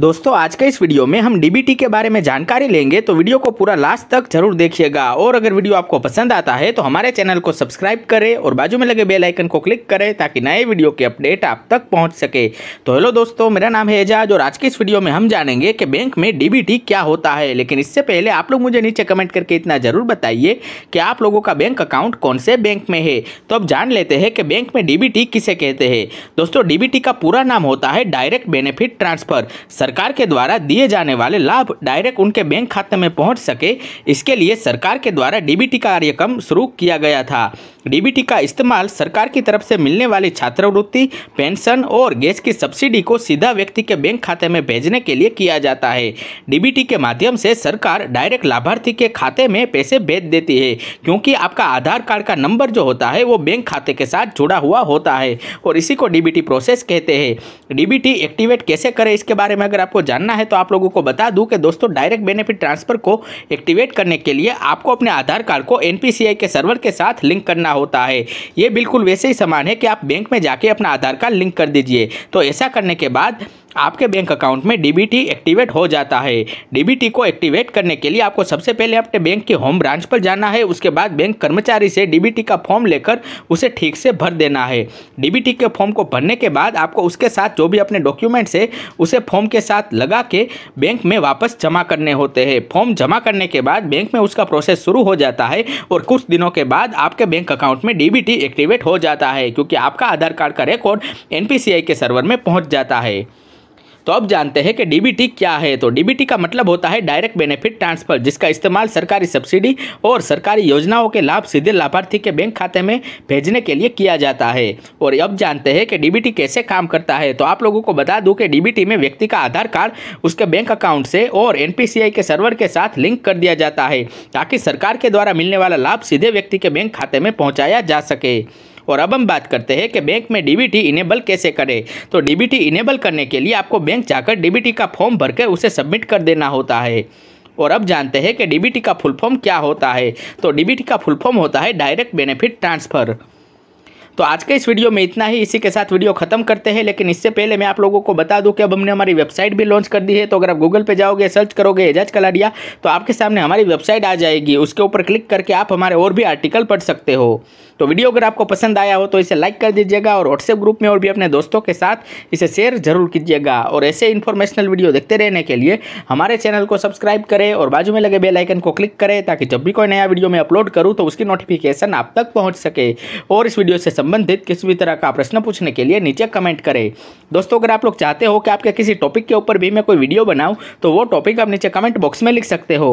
दोस्तों आज के इस वीडियो में हम डीबीटी के बारे में जानकारी लेंगे तो वीडियो को पूरा लास्ट तक जरूर देखिएगा और अगर वीडियो आपको पसंद आता है तो हमारे चैनल को सब्सक्राइब करें और बाजू में लगे बेल आइकन को क्लिक करें ताकि नए वीडियो के अपडेट आप तक पहुंच सके तो हेलो दोस्तों मेरा नाम है एजाज और आज के इस वीडियो में हम जानेंगे कि बैंक में डीबीटी क्या होता है लेकिन इससे पहले आप लोग मुझे नीचे कमेंट करके इतना ज़रूर बताइए कि आप लोगों का बैंक अकाउंट कौन से बैंक में है तो अब जान लेते हैं कि बैंक में डीबीटी किसे कहते हैं दोस्तों डीबीटी का पूरा नाम होता है डायरेक्ट बेनिफिट ट्रांसफर सरकार के द्वारा दिए जाने वाले लाभ डायरेक्ट उनके बैंक खाते में पहुंच सके इसके लिए सरकार के द्वारा डीबीटी का कार्यक्रम शुरू किया गया था डीबीटी का इस्तेमाल सरकार की तरफ से मिलने वाली छात्रवृत्ति पेंशन और गैस की सब्सिडी को सीधा व्यक्ति के बैंक खाते में भेजने के लिए किया जाता है डीबीटी के माध्यम से सरकार डायरेक्ट लाभार्थी के खाते में पैसे भेज देती है क्योंकि आपका आधार कार्ड का नंबर जो होता है वो बैंक खाते के साथ जुड़ा हुआ होता है और इसी को डीबीटी प्रोसेस कहते हैं डीबीटी एक्टिवेट कैसे करें इसके बारे में अगर आपको जानना है तो आप लोगों को बता दूं कि दोस्तों डायरेक्ट बेनिफिट ट्रांसफर को एक्टिवेट करने के लिए आपको अपने आधार कार्ड को एन के सर्वर के साथ लिंक करना होता है ये बिल्कुल वैसे ही समान है कि आप बैंक में जाके अपना आधार कार्ड लिंक कर दीजिए तो ऐसा करने के बाद आपके बैंक अकाउंट में डीबीटी एक्टिवेट हो जाता है डीबीटी को एक्टिवेट करने के लिए आपको सबसे पहले अपने बैंक के होम ब्रांच पर जाना है उसके बाद बैंक कर्मचारी से डीबीटी का फॉर्म लेकर उसे ठीक से भर देना है डीबीटी के फॉर्म को भरने के बाद आपको उसके साथ जो भी अपने डॉक्यूमेंट्स है उसे फॉर्म के साथ लगा के बैंक में वापस जमा करने होते हैं फॉर्म जमा करने के बाद बैंक में उसका प्रोसेस शुरू हो जाता है और कुछ दिनों के बाद आपके बैंक अकाउंट में डी एक्टिवेट हो जाता है क्योंकि आपका आधार कार्ड का रिकॉर्ड एन के सर्वर में पहुँच जाता है तो अब जानते हैं कि डीबीटी क्या है तो डीबीटी का मतलब होता है डायरेक्ट बेनिफिट ट्रांसफर जिसका इस्तेमाल सरकारी सब्सिडी और सरकारी योजनाओं के लाभ सीधे लाभार्थी के बैंक खाते में भेजने के लिए किया जाता है और अब जानते हैं कि डीबीटी कैसे काम करता है तो आप लोगों को बता दूं कि डीबीटी में व्यक्ति का आधार कार्ड उसके बैंक अकाउंट से और एनपीसीआई के सर्वर के साथ लिंक कर दिया जाता है ताकि सरकार के द्वारा मिलने वाला लाभ सीधे व्यक्ति के बैंक खाते में पहुँचाया जा सके और अब हम बात करते हैं कि बैंक में डीबीटी इनेबल कैसे करें तो डीबीटी इनेबल करने के लिए आपको बैंक जाकर डीबीटी का फॉर्म भरकर उसे सबमिट कर देना होता है और अब जानते हैं कि डीबीटी का फुल फॉर्म क्या होता है तो डीबीटी का फुल फॉर्म होता है डायरेक्ट बेनिफिट ट्रांसफ़र तो आज के इस वीडियो में इतना ही इसी के साथ वीडियो खत्म करते हैं लेकिन इससे पहले मैं आप लोगों को बता दूं कि अब हमने हमारी वेबसाइट भी लॉन्च कर दी है तो अगर आप गूगल पे जाओगे सर्च करोगे एजाज कलाडिया तो आपके सामने हमारी वेबसाइट आ जाएगी उसके ऊपर क्लिक करके आप हमारे और भी आर्टिकल पढ़ सकते हो तो वीडियो अगर आपको पसंद आया हो तो इसे लाइक कर दीजिएगा और व्हाट्सएप ग्रुप में और भी अपने दोस्तों के साथ इसे शेयर जरूर कीजिएगा और ऐसे इन्फॉर्मेशनल वीडियो देखते रहने के लिए हमारे चैनल को सब्सक्राइब करें और बाजू में लगे बेल आइकन को क्लिक करें ताकि जब भी कोई नया वीडियो मैं अपलोड करूँ तो उसकी नोटिफिकेशन आप तक पहुँच सके और इस वीडियो से संबंधित किसी भी तरह का प्रश्न पूछने के लिए नीचे कमेंट करें दोस्तों अगर आप लोग चाहते हो कि आपके किसी टॉपिक के ऊपर भी मैं कोई वीडियो बनाऊँ तो वो टॉपिक आप नीचे कमेंट बॉक्स में लिख सकते हो